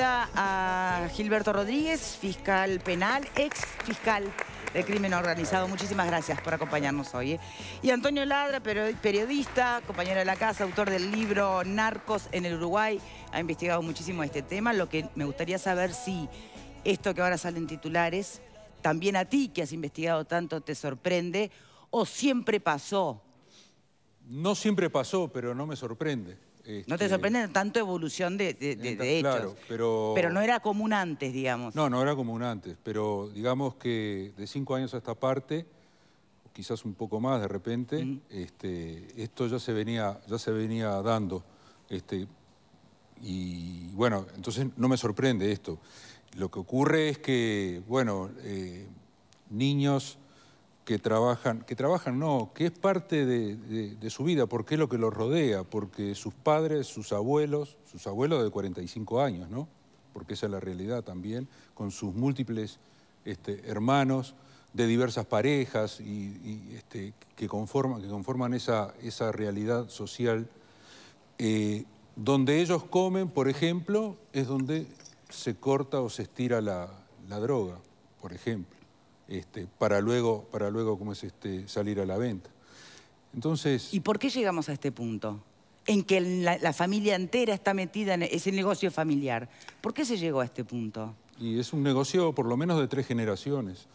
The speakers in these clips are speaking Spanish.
a Gilberto Rodríguez, fiscal penal, ex fiscal de crimen organizado. Muchísimas gracias por acompañarnos hoy. ¿eh? Y Antonio Ladra, periodista, compañero de la casa, autor del libro Narcos en el Uruguay, ha investigado muchísimo este tema. Lo que me gustaría saber si esto que ahora en titulares, también a ti que has investigado tanto, te sorprende o siempre pasó. No siempre pasó, pero no me sorprende. No te este, sorprende tanto evolución de, de, hechos. pero... pero no era común antes, digamos. No, no era común antes, pero digamos que de cinco años a esta parte, quizás un poco más de repente, este, esto ya se venía, ya se venía dando. Este, y bueno, entonces no me sorprende esto. Lo que ocurre es que, bueno, eh, niños que trabajan, que trabajan no, que es parte de, su vida, porque es lo que los rodea, porque sus padres, sus abuelos, sus abuelos de 45 años, ¿no? Porque esa es la realidad también, con sus múltiples este, hermanos de diversas parejas y, este, que, conforman, que conforman esa, esa realidad social. Eh, donde ellos comen, por ejemplo, es donde se corta o se estira la droga, por ejemplo. Este, para luego, para luego ¿cómo es este, salir a la venta. Entonces... ¿Y por qué llegamos a este punto? En que la, la familia entera está metida en ese negocio familiar. ¿Por qué se llegó a este punto? Y es un negocio por lo menos de tres generaciones.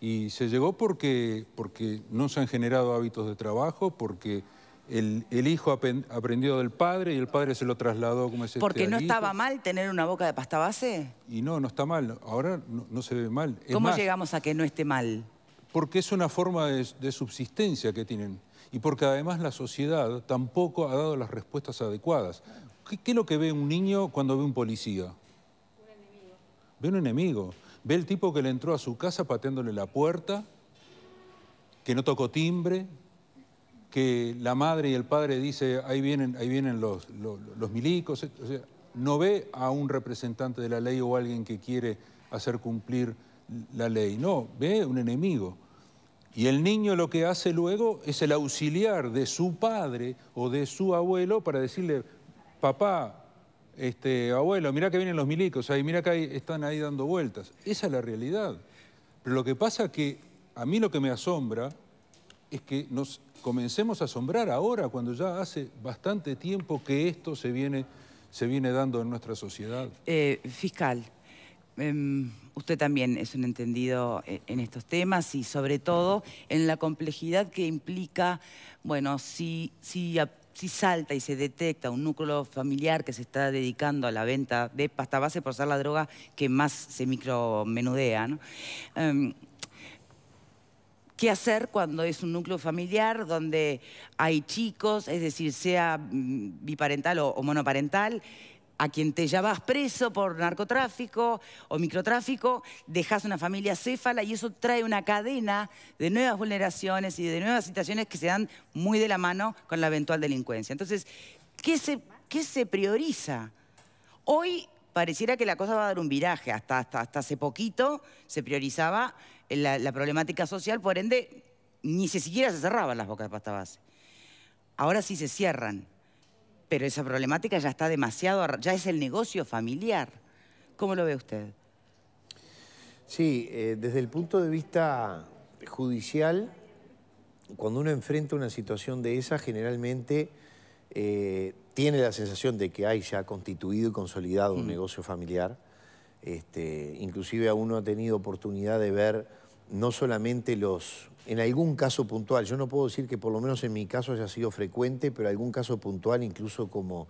Y se llegó porque, porque no se han generado hábitos de trabajo, porque el, hijo aprendió del padre y el padre se lo trasladó como es este Porque no estaba mal tener una boca de pasta base. Y no, no está mal. Ahora no, se ve mal. ¿Cómo llegamos a que no esté mal? Porque es una forma de, subsistencia que tienen. Y porque además la sociedad tampoco ha dado las respuestas adecuadas. ¿Qué, qué es lo que ve un niño cuando ve un policía? Un enemigo. Ve un enemigo. Ve el tipo que le entró a su casa pateándole la puerta, que no tocó timbre, que la madre y el padre dice ahí vienen, ahí vienen los, los, milicos, o sea, no ve a un representante de la ley o alguien que quiere hacer cumplir la ley, no, ve un enemigo. Y el niño lo que hace luego es el auxiliar de su padre o de su abuelo para decirle, papá, este, abuelo, mira que vienen los milicos, ahí, mirá que están ahí dando vueltas. Esa es la realidad. Pero lo que pasa que a mí lo que me asombra es que nos, comencemos a asombrar ahora, cuando ya hace bastante tiempo que esto se viene, se viene dando en nuestra sociedad. Eh, fiscal, em, usted también es un entendido eh, en estos temas y sobre todo en la complejidad que implica, bueno, si, si, si salta y se detecta un núcleo familiar que se está dedicando a la venta de pasta base por ser la droga que más se micromenudea, ¿no? Em, qué hacer cuando es un núcleo familiar donde hay chicos, es decir, sea mm, biparental o, monoparental, a quien te llevas preso por narcotráfico o microtráfico, dejas una familia céfala y eso trae una cadena de nuevas vulneraciones y de nuevas situaciones que se dan muy de la mano con la eventual delincuencia. Entonces, ¿qué se, qué se prioriza? Hoy pareciera que la cosa va a dar un viraje. Hasta, hasta, hace poquito se priorizaba la, problemática social, por ende, ni siquiera se cerraban las bocas de pasta base. Ahora sí se cierran, pero esa problemática ya está demasiado, ya es el negocio familiar. ¿Cómo lo ve usted? Sí, eh, desde el punto de vista judicial, cuando uno enfrenta una situación de esa, generalmente eh, tiene la sensación de que hay ya constituido y consolidado un mm. negocio familiar. Este, inclusive a uno ha tenido oportunidad de ver no solamente los, en algún caso puntual, yo no puedo decir que por lo menos en mi caso haya sido frecuente, pero algún caso puntual, incluso como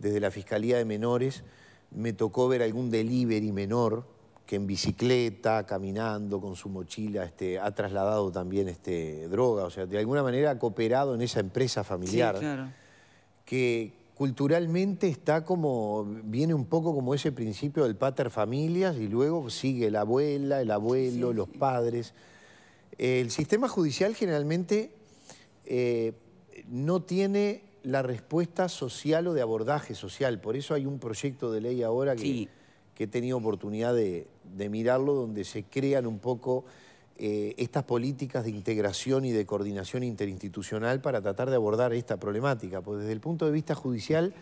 desde la Fiscalía de Menores, me tocó ver algún delivery menor que en bicicleta, caminando, con su mochila, este, ha trasladado también este, droga, o sea, de alguna manera ha cooperado en esa empresa familiar. Sí, claro que culturalmente está como, viene un poco como ese principio del pater familias y luego sigue la abuela, el abuelo, los padres. El sistema judicial generalmente eh, no tiene la respuesta social o de abordaje social, por eso hay un proyecto de ley ahora que, he tenido oportunidad de mirarlo, donde se crean un poco eh, estas políticas de integración y de coordinación interinstitucional para tratar de abordar esta problemática. Pues desde el punto de vista judicial,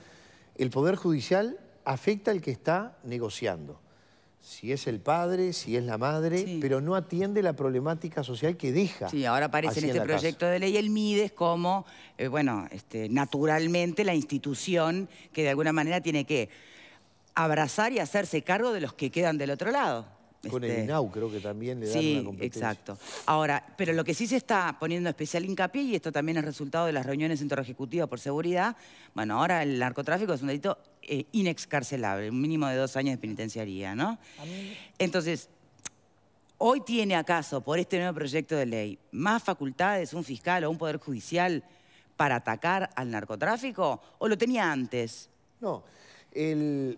el Poder Judicial afecta al que está negociando. Si es el padre, si es la madre, pero no atiende la problemática social que deja. Sí, ahora aparece en este proyecto de ley el MIDES como, eh, bueno, este, naturalmente la institución que de alguna manera tiene que abrazar y hacerse cargo de los que quedan del otro lado. Con el este, INAU creo que también le dan una competencia. exacto. Ahora, pero lo que sí se está poniendo especial hincapié, y esto también es resultado de las reuniones interejecutivas por seguridad, bueno, ahora el narcotráfico es un delito eh, inexcarcelable, un mínimo de dos años de penitenciaría, ¿no? Entonces, hoy tiene acaso, por este nuevo proyecto de ley, más facultades un fiscal o un poder judicial para atacar al narcotráfico, o lo tenía antes? No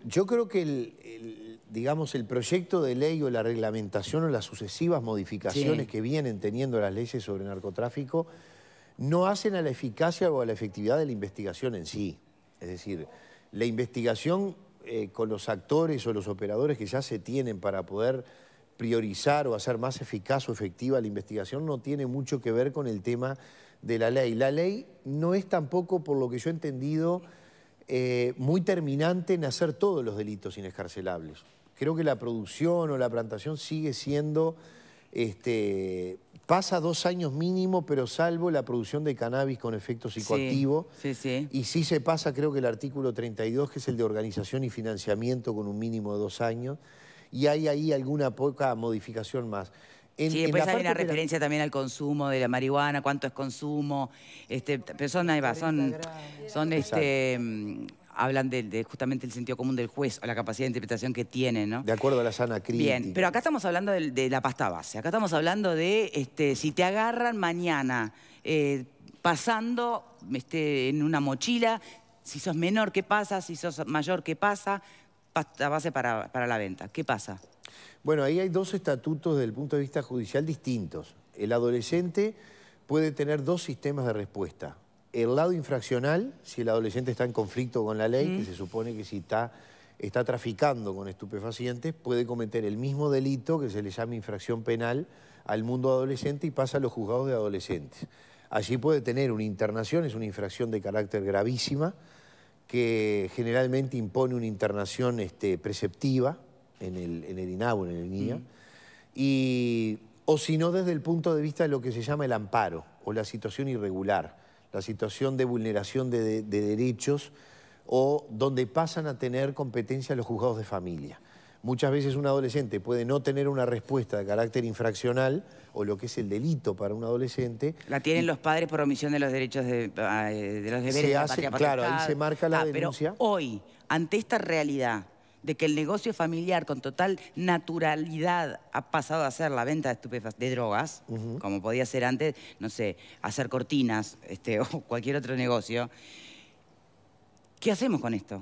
yo creo que el, digamos, el proyecto de ley o la reglamentación o las sucesivas modificaciones que vienen teniendo las leyes sobre narcotráfico no hacen a la eficacia o a la efectividad de la investigación en sí. Es decir, la investigación eh, con los actores o los operadores que ya se tienen para poder priorizar o hacer más eficaz o efectiva la investigación no tiene mucho que ver con el tema de la ley. La ley no es tampoco, por lo que yo he entendido, eh, muy terminante en hacer todos los delitos inescarcelables. Creo que la producción o la plantación sigue siendo... Este, pasa dos años mínimo, pero salvo la producción de cannabis con efecto psicoactivo. Y sí se pasa, creo que el artículo 32, que es el de organización y financiamiento con un mínimo de dos años. Y hay ahí alguna poca modificación más sí, después hay una referencia también al consumo de la marihuana, cuánto es consumo, este, pero son, ahí va, son, son este, hablan de, justamente el sentido común del juez o la capacidad de interpretación que tiene, ¿no? De acuerdo a la sana crítica. Bien, pero acá estamos hablando de, la pasta base. Acá estamos hablando de este, si te agarran mañana eh, pasando este, en una mochila, si sos menor, ¿qué pasa? Si sos mayor, ¿qué pasa? Pasta base para, para la venta. ¿Qué pasa? Bueno, ahí hay dos estatutos desde el punto de vista judicial distintos. El adolescente puede tener dos sistemas de respuesta. El lado infraccional, si el adolescente está en conflicto con la ley, que se supone que si está, traficando con estupefacientes, puede cometer el mismo delito que se le llama infracción penal al mundo adolescente y pasa a los juzgados de adolescentes. Allí puede tener una internación, es una infracción de carácter gravísima, que generalmente impone una internación este, preceptiva, en el, en el INAU, en el inia mm. y, o si no desde el punto de vista de lo que se llama el amparo o la situación irregular, la situación de vulneración de, derechos o donde pasan a tener competencia los juzgados de familia. Muchas veces un adolescente puede no tener una respuesta de carácter infraccional o lo que es el delito para un adolescente. La tienen los padres por omisión de los derechos de, ah, eh, los deberes de la patria Claro, ahí se marca la ah, hoy, ante esta realidad, de que el negocio familiar con total naturalidad ha pasado a ser la venta de, drogas, como podía ser antes, no sé, hacer cortinas este, o cualquier otro negocio, ¿qué hacemos con esto?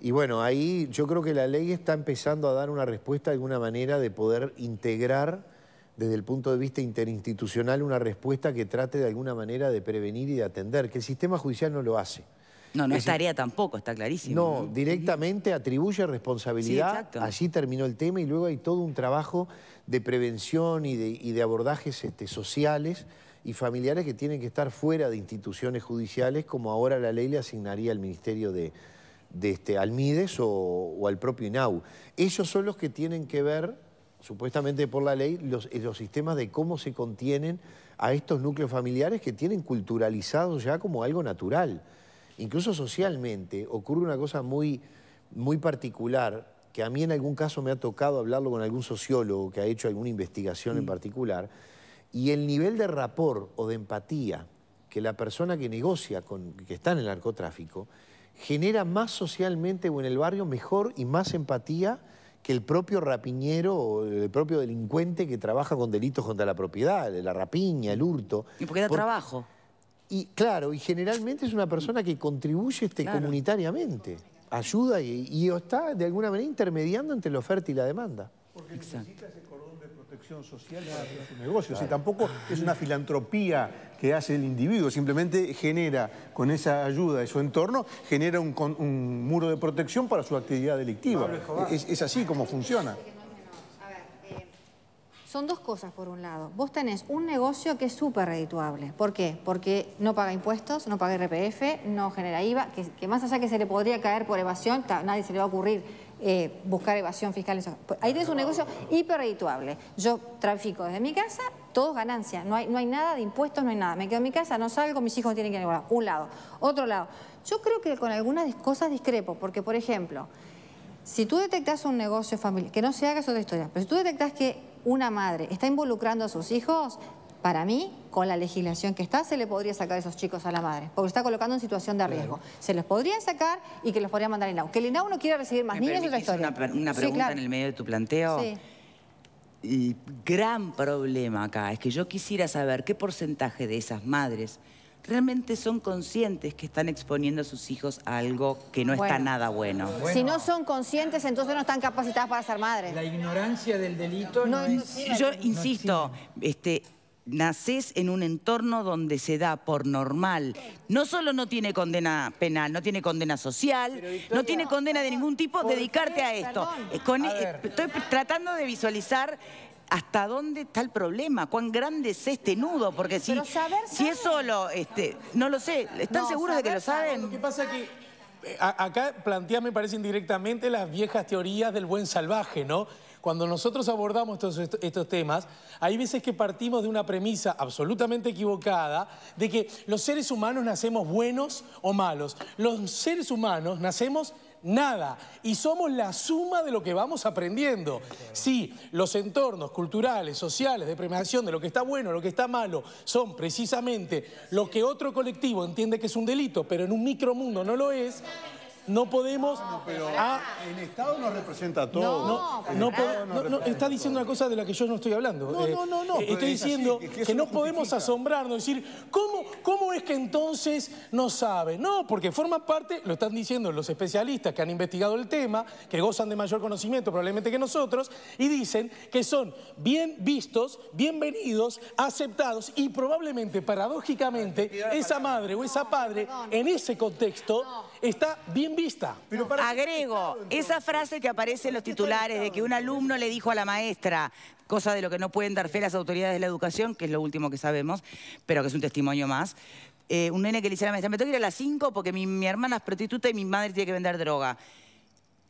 Y bueno, ahí yo creo que la ley está empezando a dar una respuesta, de alguna manera, de poder integrar desde el punto de vista interinstitucional una respuesta que trate de alguna manera de prevenir y de atender, que el sistema judicial no lo hace. No, no es, tarea tampoco, está clarísimo. No, directamente atribuye responsabilidad. Así Allí terminó el tema y luego hay todo un trabajo de prevención y de, abordajes este, sociales y familiares que tienen que estar fuera de instituciones judiciales, como ahora la ley le asignaría al Ministerio de, este, Almides o, al propio INAU. Ellos son los que tienen que ver, supuestamente por la ley, los, eh, los sistemas de cómo se contienen a estos núcleos familiares que tienen culturalizados ya como algo natural. Incluso socialmente ocurre una cosa muy, particular que a mí en algún caso me ha tocado hablarlo con algún sociólogo que ha hecho alguna investigación en mm. particular, y el nivel de rapor o de empatía que la persona que negocia, con, que está en el narcotráfico, genera más socialmente o en el barrio mejor y más empatía que el propio rapiñero o el propio delincuente que trabaja con delitos contra la propiedad, la rapiña, el hurto. Y porque da trabajo. Y claro, y generalmente es una persona que contribuye este, comunitariamente, ayuda y, está de alguna manera intermediando entre la oferta y la demanda. Porque necesita ese cordón de protección social para su negocio. y tampoco es una filantropía que hace el individuo, simplemente genera con esa ayuda de su entorno, genera un, muro de protección para su actividad delictiva. es así como funciona. Son dos cosas, por un lado. Vos tenés un negocio que es súper redituable. ¿Por qué? Porque no paga impuestos, no paga RPF, no genera IVA, que, más allá que se le podría caer por evasión, nadie se le va a ocurrir eh, buscar evasión fiscal. Ahí tenés un negocio hiper redituable. Yo trafico desde mi casa, todos ganancia. No hay, no hay nada de impuestos, no hay nada. Me quedo en mi casa, no salgo, mis hijos tienen que ir a un lado. Otro lado. Yo creo que con algunas cosas discrepo, porque, por ejemplo, si tú detectas un negocio familiar, que no se haga es otra historia, pero si tú detectas que una madre está involucrando a sus hijos, para mí, con la legislación que está, se le podría sacar a esos chicos a la madre, porque está colocando en situación de riesgo. Se los podría sacar y que los podría mandar al INAU. Que el INAU no quiera recibir más niños es otra historia. Una, una pregunta en el medio de tu planteo. Sí. gran problema acá es que yo quisiera saber qué porcentaje de esas madres realmente son conscientes que están exponiendo a sus hijos a algo que no está nada bueno. Si no son conscientes, entonces no están capacitadas para ser madres. La ignorancia del delito no, es... Yo insisto, este, nacés en un entorno donde se da por normal. No solo no tiene condena penal, no tiene condena social, no tiene condena de ningún tipo dedicarte a esto. E, estoy tratando de visualizar hasta dónde está el problema, cuán grande es este nudo, porque si, si es solo, este, no lo sé, ¿están seguros de que lo saben? Lo que pasa es que eh, acá plantea, me parece indirectamente, las viejas teorías del buen salvaje, ¿no? Cuando nosotros abordamos estos, estos, temas, hay veces que partimos de una premisa absolutamente equivocada de que los seres humanos nacemos buenos o malos. Los seres humanos nacemos nada. Y somos la suma de lo que vamos aprendiendo. Sí, los entornos culturales, sociales, de premiación, de lo que está bueno, lo que está malo, son precisamente lo que otro colectivo entiende que es un delito, pero en un micromundo no lo es. No podemos... Ah, pero ah. en Estado nos representa a todos. No, no, está diciendo una cosa de la que yo no estoy hablando. No, eh, no, no. no eh, estoy diciendo que, no podemos asombrarnos, decir, ¿cómo, ¿cómo es que entonces no sabe? No, porque forma parte, lo están diciendo los especialistas que han investigado el tema, que gozan de mayor conocimiento probablemente que nosotros, y dicen que son bien vistos, bienvenidos, aceptados y probablemente, paradójicamente, esa madre o esa padre en ese contexto está bien Agrego, esa frase que aparece en los titulares de que un alumno le dijo a la maestra, cosa de lo que no pueden dar fe las autoridades de la educación, que es lo último que sabemos, pero que es un testimonio más, eh, un nene que le dice a la maestra, me tengo que ir a las 5 porque mi hermana es prostituta y mi madre tiene que vender droga.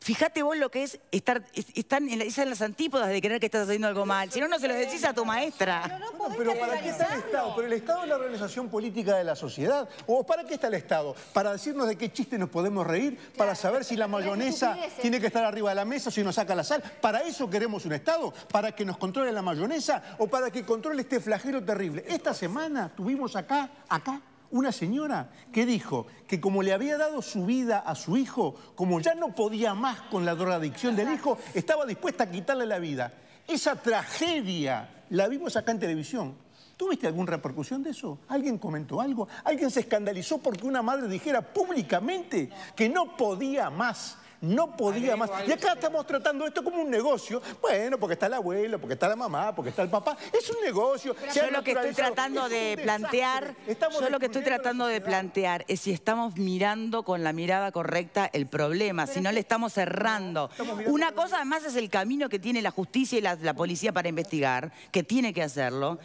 Fíjate vos lo que es estar, están en, las antípodas de creer que estás haciendo algo mal. Si no, no se lo decís a tu maestra. pero ¿para qué está el Estado? Pero el Estado es la organización política de la sociedad. ¿O para qué está el Estado? Para decirnos de qué chiste nos podemos reír, para saber si la mayonesa tiene que estar arriba de la mesa, si nos saca la sal. ¿Para eso queremos un Estado? ¿Para que nos controle la mayonesa? ¿O para que controle este flagelo terrible? Esta semana tuvimos acá, acá, una señora que dijo que como le había dado su vida a su hijo, como ya no podía más con la drogadicción del hijo, estaba dispuesta a quitarle la vida. Esa tragedia la vimos acá en televisión. ¿Tuviste alguna repercusión de eso? ¿Alguien comentó algo? ¿Alguien se escandalizó porque una madre dijera públicamente que no podía más? no podía más. Y acá estamos tratando esto como un negocio. Bueno, porque está el abuelo, porque está la mamá, porque está el papá. Es un negocio. Yo lo que estoy tratando de plantear, yo lo que estoy tratando de plantear es si estamos mirando con la mirada correcta el problema, si no le estamos cerrando. Una cosa además es el camino que tiene la justicia y la policía para investigar, que tiene que hacerlo.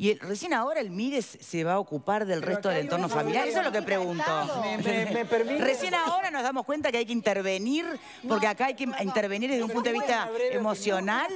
Y recién ahora el MIDES se va a ocupar del resto del entorno familiar. Eso es lo que pregunto. recién ahora nos damos cuenta que hay que intervenir, porque acá hay que intervenir desde un punto de vista emocional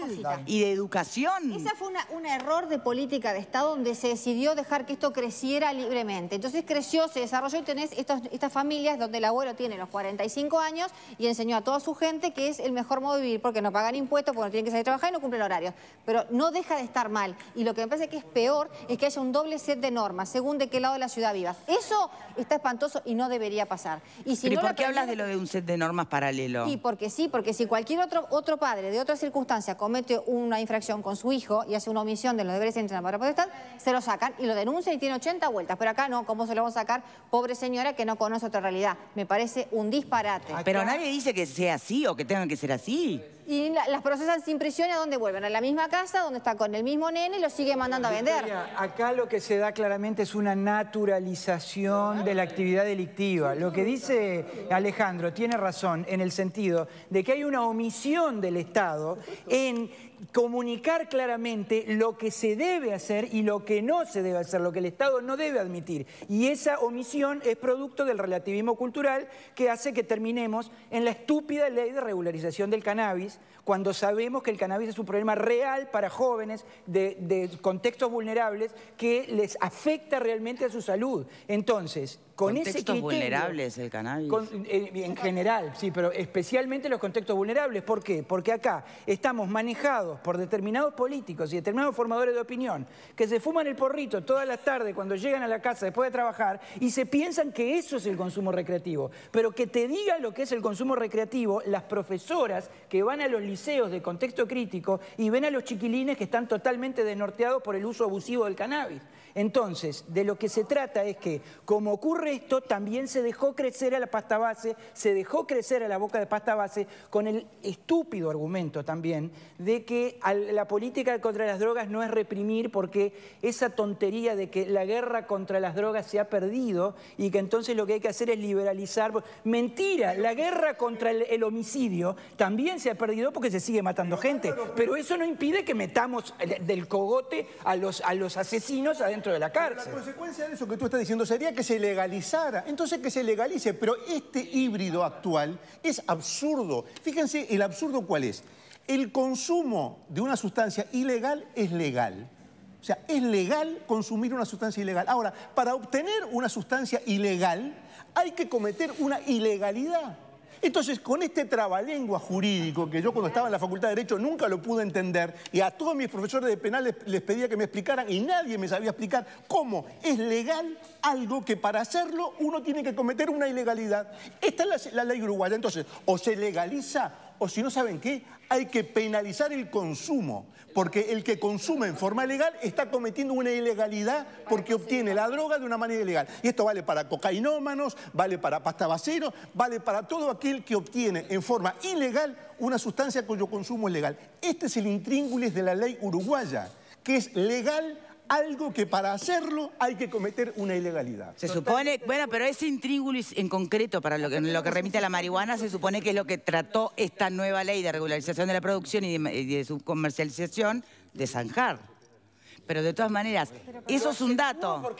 y de educación. Esa fue un error de política de Estado donde se decidió dejar que esto creciera libremente. Entonces creció, se desarrolló y tenés estos, estas familias donde el abuelo tiene los 45 años y enseñó a toda su gente que es el mejor modo de vivir, porque no pagan impuestos, porque no tienen que salir a trabajar y no cumplen horarios. Pero no deja de estar mal. Y lo que me parece que es peor es que haya un doble set de normas, según de qué lado de la ciudad vivas. Eso está espantoso y no debería pasar. Y si ¿Pero por qué hablas de lo de un set de normas paralelo? Sí, porque sí, porque si cualquier otro, otro padre de otra circunstancia comete una infracción con su hijo y hace una omisión de los deberes entre la para potestad, se lo sacan y lo denuncian y tiene 80 vueltas. Pero acá no, ¿cómo se lo vamos a sacar? Pobre señora que no conoce otra realidad. Me parece un disparate. Pero nadie dice que sea así o que tenga que ser así. Y las procesan sin prisión y a dónde vuelven, a la misma casa donde está con el mismo nene y lo sigue mandando a vender. acá lo que se da claramente es una naturalización de la actividad delictiva. Lo que dice Alejandro tiene razón en el sentido de que hay una omisión del Estado en comunicar claramente lo que se debe hacer y lo que no se debe hacer, lo que el Estado no debe admitir. Y esa omisión es producto del relativismo cultural que hace que terminemos en la estúpida ley de regularización del cannabis, cuando sabemos que el cannabis es un problema real para jóvenes de, contextos vulnerables que les afecta realmente a su salud. Entonces, con ese criterio, vulnerables el cannabis. Eh, en general, sí, pero especialmente los contextos vulnerables. ¿Por qué? Porque acá estamos manejados por determinados políticos y determinados formadores de opinión que se fuman el porrito todas las tardes cuando llegan a la casa después de trabajar y se piensan que eso es el consumo recreativo. Pero que te digan lo que es el consumo recreativo las profesoras que van a los liceos de contexto crítico y ven a los chiquilines que están totalmente denorteados por el uso abusivo del cannabis. Entonces, de lo que se trata es que, como ocurre esto, también se dejó crecer a la pasta base, se dejó crecer a la boca de pasta base con el estúpido argumento también de que la política contra las drogas no es reprimir porque esa tontería de que la guerra contra las drogas se ha perdido y que entonces lo que hay que hacer es liberalizar. Mentira, la guerra contra el, homicidio también se ha perdido porque se sigue matando gente. Pero eso no impide que metamos del cogote a los, asesinos adentro de la cárcel. la consecuencia de eso que tú estás diciendo sería que se legalizara. Entonces que se legalice, pero este híbrido actual es absurdo. Fíjense el absurdo cuál es. El consumo de una sustancia ilegal es legal. O sea, es legal consumir una sustancia ilegal. Ahora, para obtener una sustancia ilegal hay que cometer una ilegalidad. Entonces, con este trabalengua jurídico que yo cuando estaba en la Facultad de Derecho nunca lo pude entender y a todos mis profesores de penal les, pedía que me explicaran y nadie me sabía explicar cómo es legal algo que para hacerlo uno tiene que cometer una ilegalidad. Esta es la ley uruguaya. Entonces, o se legaliza o si no saben qué, hay que penalizar el consumo, porque el que consume en forma legal está cometiendo una ilegalidad porque obtiene la droga de una manera ilegal. Y esto vale para cocainómanos, vale para vacero, vale para todo aquel que obtiene en forma ilegal una sustancia cuyo consumo es legal. Este es el intríngulis de la ley uruguaya, que es legal algo que para hacerlo hay que cometer una ilegalidad. Se supone, bueno, pero ese intríngulo en concreto para lo que, remite a la marihuana se supone que es lo que trató esta nueva ley de regularización de la producción y de, su comercialización de zanjar. Pero de todas maneras, eso es un dato.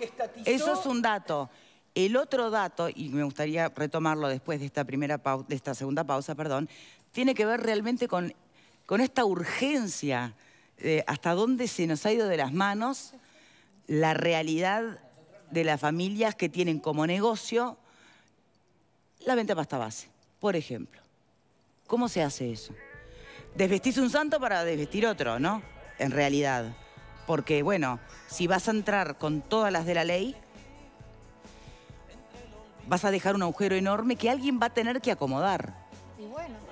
Eso es un dato. El otro dato, y me gustaría retomarlo después de esta, primera de esta segunda pausa, perdón, tiene que ver realmente con, con esta urgencia eh, hasta dónde se nos ha ido de las manos la realidad de las familias que tienen como negocio la venta de pasta base, por ejemplo. ¿Cómo se hace eso? Desvestís un santo para desvestir otro, ¿no? En realidad. Porque, bueno, si vas a entrar con todas las de la ley, vas a dejar un agujero enorme que alguien va a tener que acomodar.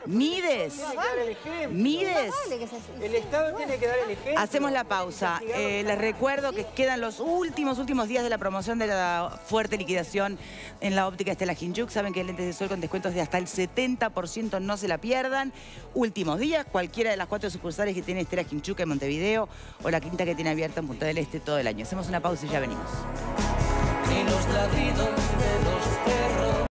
Mides. Mides. El Estado tiene que dar el ejemplo. Hacemos la pausa. Eh, les recuerdo que quedan los últimos, últimos días de la promoción de la fuerte liquidación en la óptica Estela Jinchuk, Saben que el lentes de sol con descuentos de hasta el 70%, no se la pierdan. Últimos días, cualquiera de las cuatro sucursales que tiene Estela Hinchuk en Montevideo o la quinta que tiene abierta en Punta del Este todo el año. Hacemos una pausa y ya venimos. los de los perros.